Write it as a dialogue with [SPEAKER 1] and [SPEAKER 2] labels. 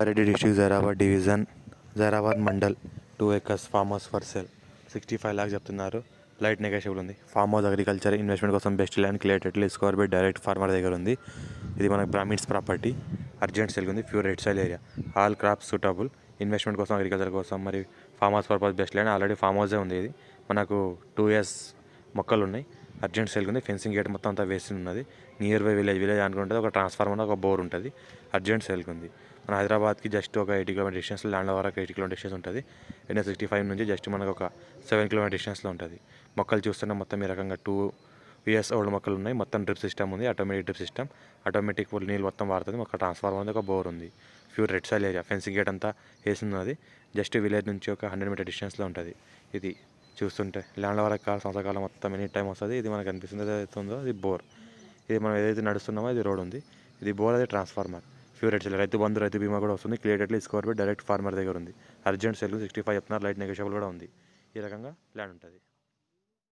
[SPEAKER 1] Paradee district, Zaheerabad division Zaheerabad mandal two acres farmers for sale sixty five lakhs చెప్తున్నారు light negotiable ఉంది farm house agriculture investment కోసం best land clear square by direct farmer దగ్గర ఉంది ఇది మనకి Brahmins property urgent sale ఉంది pure red soil area all crops suitable investment కోసం agriculture కోసం మరి farm house purpose best land already farm హౌసే ఉంది ఇది మనకు టూ ఇయర్స్ మొక్కలు ఉన్నాయి అర్జెంట్ సెల్ ఉంది ఫెన్సింగ్ గేట్ మొత్తం అంతా వేసి ఉన్నది నియర్ బై విలేజ్ విలేజ్ అనుకుంటుంది ఒక ట్రాన్స్ఫార్మర్ ఒక బోర్ ఉంటుంది అర్జెంట్ సెల్కి ఉంది మన హైదరాబాద్కి జస్ట్ ఒక ఎయిటీ కిలోమీటర్ డిస్టెన్స్ ల్యాండ్ వరకు ఎయిటీ కిలోమీటర్ డిస్టెన్స్ ఉంటుంది ఎన్ఎస్ సిక్స్టీ ఫైవ్ నుంచి జస్ట్ మనకు ఒక సెవెన్ కిలోమీటర్ డిస్టెన్స్లో ఉంటుంది మొక్కలు చూస్తున్న మొత్తం ఈ రకంగా టూ విఎస్ ఓల్డ్ మొక్కలు ఉన్నాయి మొత్తం డ్రిప్ సిస్టమ్ ఉంది ఆటోమేటిక్ డ్రిప్ సిస్టమ్ ఆటోమేటిక్ నీళ్ళు మొత్తం వాడుతుంది ఒక ట్రాన్స్ఫార్మర్ ఉంది ఒక బోర్ ఉంది pure red soil area fencing gate అంతా వేసి ఉన్నది జస్ట్ విలేజ్ నుంచి ఒక హండ్రెడ్ మీటర్ డిస్టెన్స్లో ఉంటుంది ఇది చూస్తుంటే ల్యాండ్ వరకు కాల సంవత్సరకాలం మొత్తం ఎనీ టైం వస్తుంది ఇది మనకు అనిపిస్తుంది ఏదైతే ఉందో ఇది బోర్ ఇది మనం ఏదైతే నడుస్తున్నామో ఇది రోడ్ ఉంది ఇది బోర్ అదే ట్రాన్స్ఫార్మర్ ప్యూర్ ఎడ్సెల్ రైతు బంధు రైతు బీమా కూడా వస్తుంది ఎట్లా స్కోర్ డైరెక్ట్ ఫార్మర్ దగ్గర ఉంది అర్జెంట్ సెల్ సిక్స్టీ ఫైవ్ చెప్తున్నారు లైట్ నెగోషియబుల్ కూడా ఉంది ఈ రకంగా ల్యాండ్ ఉంటుంది